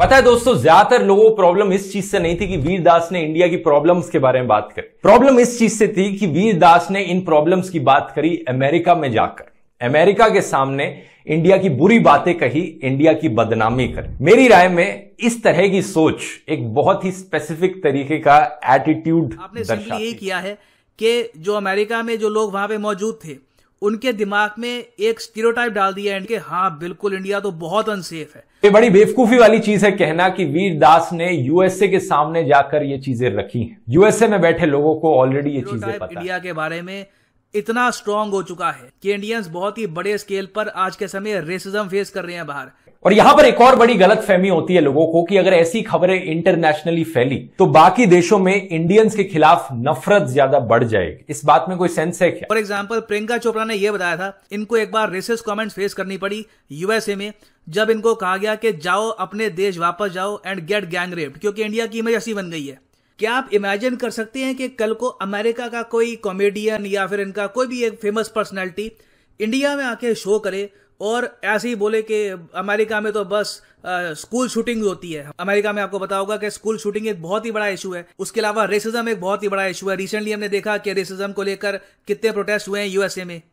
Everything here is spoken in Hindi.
पता है दोस्तों ज्यादातर लोगों को प्रॉब्लम इस चीज से नहीं थी कि वीरदास ने इंडिया की प्रॉब्लम्स के बारे में बात करी प्रॉब्लम इस चीज से थी कि वीरदास ने इन प्रॉब्लम्स की बात करी अमेरिका में जाकर अमेरिका के सामने इंडिया की बुरी बातें कही इंडिया की बदनामी कर मेरी राय में इस तरह की सोच एक बहुत ही स्पेसिफिक तरीके का एटीट्यूड आपने ये किया है कि जो अमेरिका में जो लोग वहां पे मौजूद थे उनके दिमाग में एक स्टीरियोटाइप डाल दिया है कि हाँ बिल्कुल इंडिया तो बहुत अनसेफ है ये बड़ी बेवकूफी वाली चीज है कहना कि वीर दास ने यूएसए के सामने जाकर ये चीजें रखी यूएसए में बैठे लोगों को ऑलरेडी ये चीजें पता इंडिया के बारे में इतना स्ट्रांग हो चुका है कि इंडियंस बहुत ही बड़े स्केल पर आज के समय रेसिज्म फेस कर रहे हैं बाहर और यहां पर एक और बड़ी गलत फहमी होती है लोगों को कि अगर ऐसी खबरें इंटरनेशनली फैली तो बाकी देशों में इंडियंस के खिलाफ नफरत ज्यादा बढ़ जाएगी इस बात में कोई सेंस है क्या फॉर एग्जाम्पल प्रियंका चोपड़ा ने यह बताया था इनको एक बार रेसिस कमेंट्स फेस करनी पड़ी यूएसए में जब इनको कहा गया कि जाओ अपने देश वापस जाओ एंड गेट गैंग रेप क्योंकि इंडिया की इमेज ऐसी बन गई है क्या आप इमेजिन कर सकते हैं कि कल को अमेरिका का कोई कॉमेडियन या फिर इनका कोई भी एक फेमस पर्सनैलिटी इंडिया में आके शो करे और ऐसे ही बोले कि अमेरिका में तो बस आ, स्कूल शूटिंग होती है अमेरिका में आपको पता होगा कि स्कूल शूटिंग एक बहुत ही बड़ा इशू है उसके अलावा रेसिज्म एक बहुत ही बड़ा इशू है रिसेंटली हमने देखा कि रेसिज्म को लेकर कितने प्रोटेस्ट हुए हैं यूएसए में